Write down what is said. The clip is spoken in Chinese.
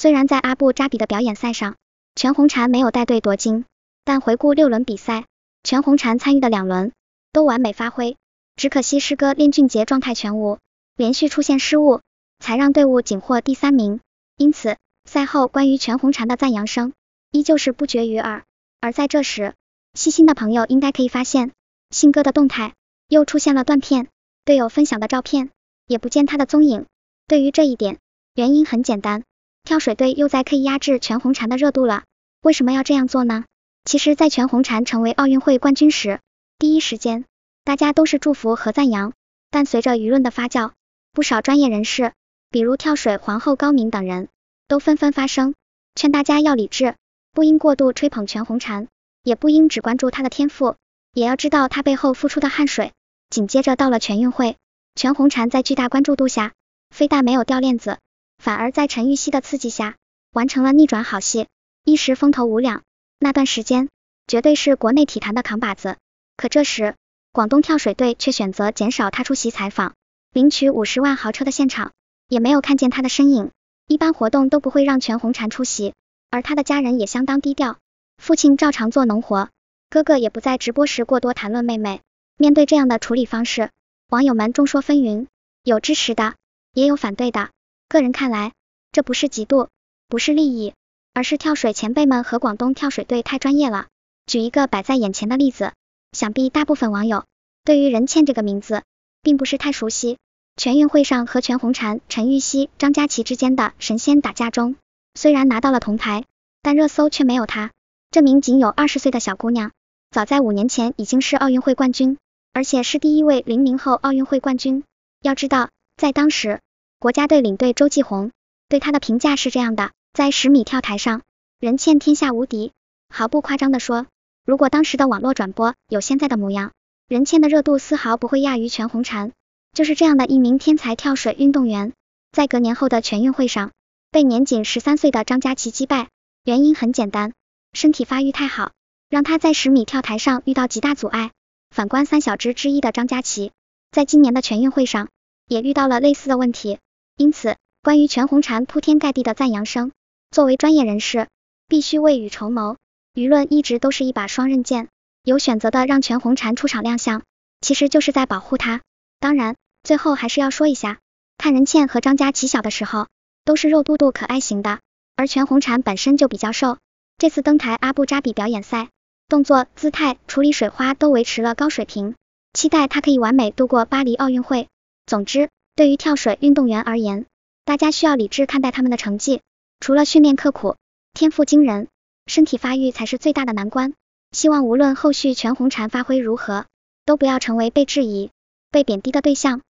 虽然在阿布扎比的表演赛上，全红婵没有带队夺金，但回顾六轮比赛，全红婵参与的两轮都完美发挥，只可惜师哥练俊杰状态全无，连续出现失误，才让队伍仅获第三名。因此，赛后关于全红婵的赞扬声依旧是不绝于耳。而在这时，细心的朋友应该可以发现，信哥的动态又出现了断片，队友分享的照片也不见他的踪影。对于这一点，原因很简单。跳水队又在刻意压制全红婵的热度了？为什么要这样做呢？其实，在全红婵成为奥运会冠军时，第一时间大家都是祝福和赞扬。但随着舆论的发酵，不少专业人士，比如跳水皇后高敏等人，都纷纷发声，劝大家要理智，不应过度吹捧全红婵，也不应只关注她的天赋，也要知道她背后付出的汗水。紧接着到了全运会，全红婵在巨大关注度下，非但没有掉链子。反而在陈玉溪的刺激下，完成了逆转好戏，一时风头无两。那段时间，绝对是国内体坛的扛把子。可这时，广东跳水队却选择减少他出席采访，领取五十万豪车的现场也没有看见他的身影。一般活动都不会让全红婵出席，而她的家人也相当低调，父亲照常做农活，哥哥也不在直播时过多谈论妹妹。面对这样的处理方式，网友们众说纷纭，有支持的，也有反对的。个人看来，这不是嫉妒，不是利益，而是跳水前辈们和广东跳水队太专业了。举一个摆在眼前的例子，想必大部分网友对于任茜这个名字并不是太熟悉。全运会上和全红婵、陈芋汐、张家琪之间的神仙打架中，虽然拿到了铜牌，但热搜却没有她。这名仅有二十岁的小姑娘，早在五年前已经是奥运会冠军，而且是第一位零零后奥运会冠军。要知道，在当时。国家队领队周继红对他的评价是这样的，在十米跳台上，任茜天下无敌。毫不夸张的说，如果当时的网络转播有现在的模样，任茜的热度丝毫不会亚于全红婵。就是这样的一名天才跳水运动员，在隔年后的全运会上被年仅十三岁的张佳琪击败。原因很简单，身体发育太好，让他在十米跳台上遇到极大阻碍。反观三小只之一的张佳琪，在今年的全运会上也遇到了类似的问题。因此，关于全红婵铺天盖地的赞扬声，作为专业人士，必须未雨绸缪。舆论一直都是一把双刃剑，有选择的让全红婵出场亮相，其实就是在保护她。当然，最后还是要说一下，看任茜和张家齐小的时候，都是肉嘟嘟可爱型的，而全红婵本身就比较瘦，这次登台阿布扎比表演赛，动作、姿态、处理水花都维持了高水平，期待她可以完美度过巴黎奥运会。总之。对于跳水运动员而言，大家需要理智看待他们的成绩。除了训练刻苦、天赋惊人，身体发育才是最大的难关。希望无论后续全红婵发挥如何，都不要成为被质疑、被贬低的对象。